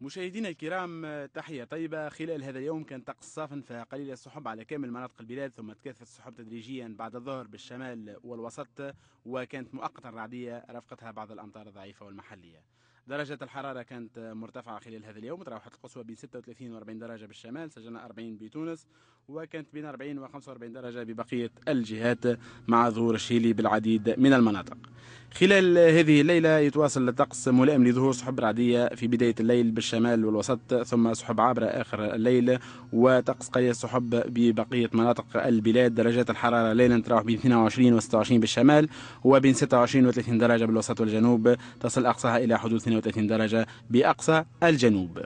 مشاهدينا الكرام تحية طيبة خلال هذا اليوم كان طقس صافن فقليل السحب على كامل مناطق البلاد ثم تكثف السحب تدريجيا بعد الظهر بالشمال والوسط وكانت مؤقتا رعدية رافقتها بعض الأمطار الضعيفة والمحلية درجة الحرارة كانت مرتفعة خلال هذا اليوم تراوحت القصوى بين 36 و 40 درجة بالشمال سجلنا 40 بتونس وكانت بين 40 و 45 درجة ببقية الجهات مع ظهور الشيلي بالعديد من المناطق خلال هذه الليلة يتواصل الطقس ملائم لظهور سحب رعدية في بداية الليل بالشمال والوسط ثم سحب عابرة آخر الليل وطقس قياس سحب ببقية مناطق البلاد درجات الحرارة ليلا تراوح بين 22 و 26 بالشمال وبين 26 و 30 درجة بالوسط والجنوب تصل أقصاها إلى حدود 32 درجة بأقصى الجنوب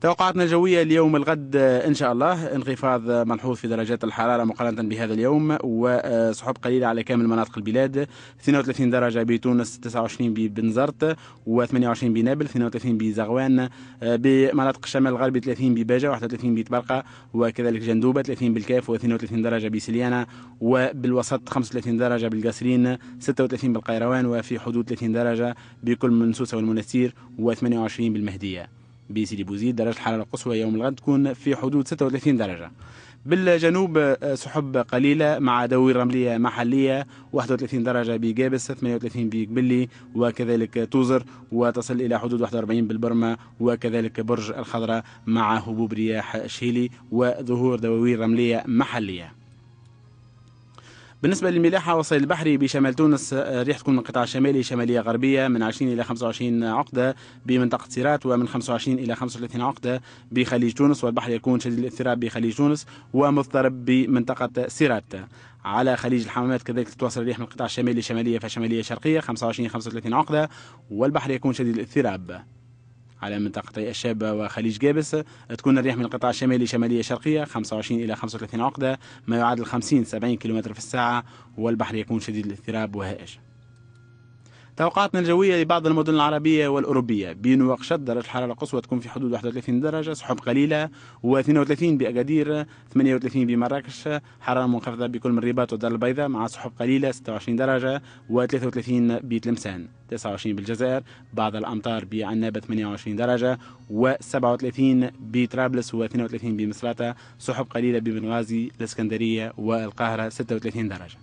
توقعاتنا الجوية اليوم الغد آه، إن شاء الله انخفاض آه، ملحوظ في درجات الحرارة مقارنة بهذا اليوم وسحب آه، قليلة على كامل مناطق البلاد 32 درجة بتونس 29 ببنزرت و28 بنابل 32 بزغوان بمناطق الشمال الغربي 30 بباجة 31 بتبرقة وكذلك جندوبة 30 بالكاف و32 درجة بسليانة وبالوسط 35 درجة بالقصرين 36 بالقيروان وفي حدود 30 درجة بكل من سوسة والمنستير و28 بالمهدية بسيدي بوزيد درجة الحرارة القصوى يوم الغد تكون في حدود 36 درجة بالجنوب آه، سحب قليلة مع دوي رملية محلية 31 درجة بجابس 38 بقبلي وكذلك توزر وتصل إلى حدود 41 بالبرمة وكذلك برج الخضراء مع هبوب رياح شهيلي وظهور دواوير رملية محلية بالنسبة للملاحة والصيد البحري بشمال تونس الريح آه، تكون من قطاع شمالي شمالية غربية من 20 إلى 25 عقدة بمنطقة سيرات ومن 25 إلى 35 عقدة بخليج تونس والبحر يكون شديد الاضطراب بخليج تونس ومضطرب بمنطقة سيرات على خليج الحمامات كذلك تتواصل الريح من القطاع الشمالي شمالية فشمالية شرقية 25 35 عقدة والبحر يكون شديد الاضطراب على منطقة الشابة وخليج جابس تكون الرياح من القطاع الشمالي شمالية شرقية 25 إلى 35 عقدة ما يعادل 50 70 كم في الساعة والبحر يكون شديد الاضطراب وهائج توقعاتنا الجوية لبعض المدن العربية والأوروبية بين وقشط درجة الحرارة القصوى تكون في حدود 31 درجة سحب قليلة و32 بأقادير 38 بمراكش حرارة منخفضة بكل من الرباط والدار البيضاء مع سحب قليلة 26 درجة و33 بتلمسان 29 بالجزائر بعض الأمطار بعنابة 28 درجة و37 بطرابلس و32 بمصراتة سحب قليلة ببنغازي الإسكندرية والقاهرة 36 درجة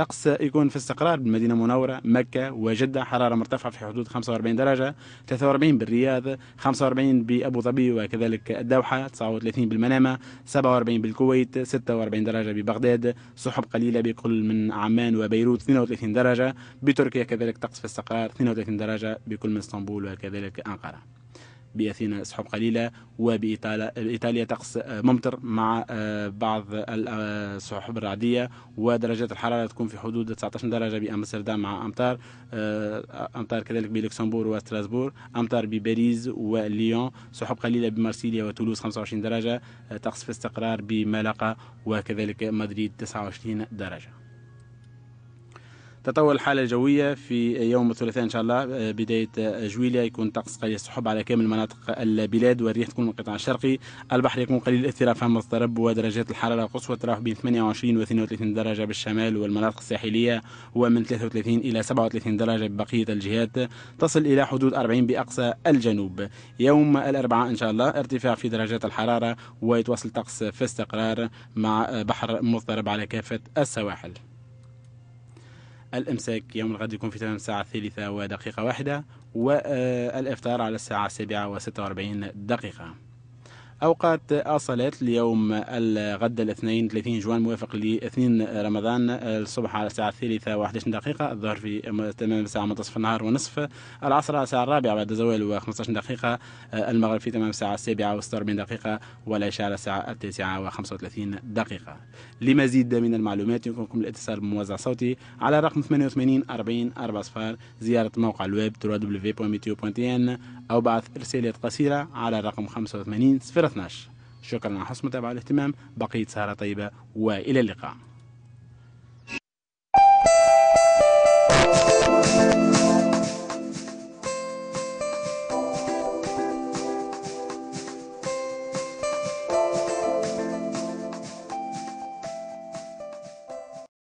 الطقس يكون في استقرار بالمدينه المنوره مكه وجده حراره مرتفعه في حدود 45 درجه 43 بالرياض 45 بابو ظبي وكذلك الدوحه 39 بالمنامه 47 بالكويت 46 درجه ببغداد سحب قليله بكل من عمان وبيروت 32 درجه بتركيا كذلك طقس في استقرار 32 درجه بكل من اسطنبول وكذلك انقره بأثينا سحب قليلة وبإيطاليا طقس آه، ممطر مع آه، بعض السحب الرعدية ودرجات الحرارة تكون في حدود 19 درجة بأمستردام مع أمطار آه، أمطار كذلك بلوكسمبور وستراسبور أمطار بباريس وليون سحب قليلة بمارسيليا وتولوز 25 درجة طقس في استقرار بملقا وكذلك مدريد 29 درجة تطور الحالة الجوية في يوم الثلاثاء إن شاء الله آه، بداية آه، جويلية يكون طقس قليل السحب على كامل مناطق البلاد والريح تكون من القطاع الشرقي البحر يكون قليل الاثيرة في الطرب ودرجات الحرارة القصوى تراوح بين 28 و 32 درجة بالشمال والمناطق الساحلية ومن 33 إلى 37 درجة ببقية الجهات تصل إلى حدود 40 بأقصى الجنوب يوم الأربعاء إن شاء الله ارتفاع في درجات الحرارة ويتواصل طقس في استقرار مع آه، بحر مضطرب على كافة السواحل الإمساك يوم الغد يكون في تمام الساعة الثالثة ودقيقة واحدة والإفطار على الساعة السابعة وستة وأربعين دقيقة أوقات الصلاة اليوم الغد الاثنين 30 جوان موافق ل 2 رمضان الصبح على الساعة الثالثة و 11 دقيقة الظهر في تمام الساعة منتصف النهار ونصف العصر على الساعة الرابعة بعد زوال و 15 دقيقة المغرب في تمام الساعة السابعة و 46 دقيقة والعشاء على الساعة التاسعة و 35 دقيقة لمزيد من المعلومات يمكنكم الاتصال بموزع صوتي على رقم 88 40 4 صفار زيارة موقع الويب www.meteo.tn أو بعث رسالة قصيرة على رقم 85 صفر 12 شكرا على حسن المتابعة والاهتمام بقية سهرة طيبة وإلى اللقاء